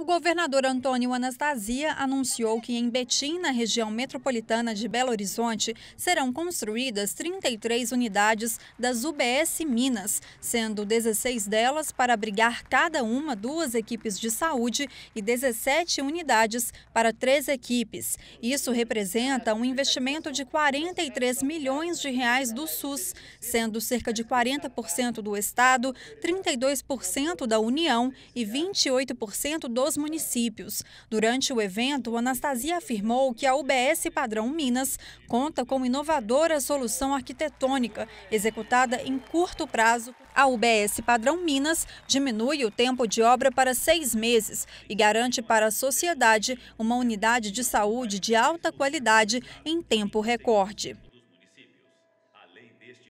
O governador Antônio Anastasia anunciou que em Betim, na região metropolitana de Belo Horizonte, serão construídas 33 unidades das UBS Minas, sendo 16 delas para abrigar cada uma duas equipes de saúde e 17 unidades para três equipes. Isso representa um investimento de 43 milhões de reais do SUS, sendo cerca de 40% do Estado, 32% da União e 28% dos dos municípios. Durante o evento, Anastasia afirmou que a UBS Padrão Minas conta com inovadora solução arquitetônica, executada em curto prazo. A UBS Padrão Minas diminui o tempo de obra para seis meses e garante para a sociedade uma unidade de saúde de alta qualidade em tempo recorde.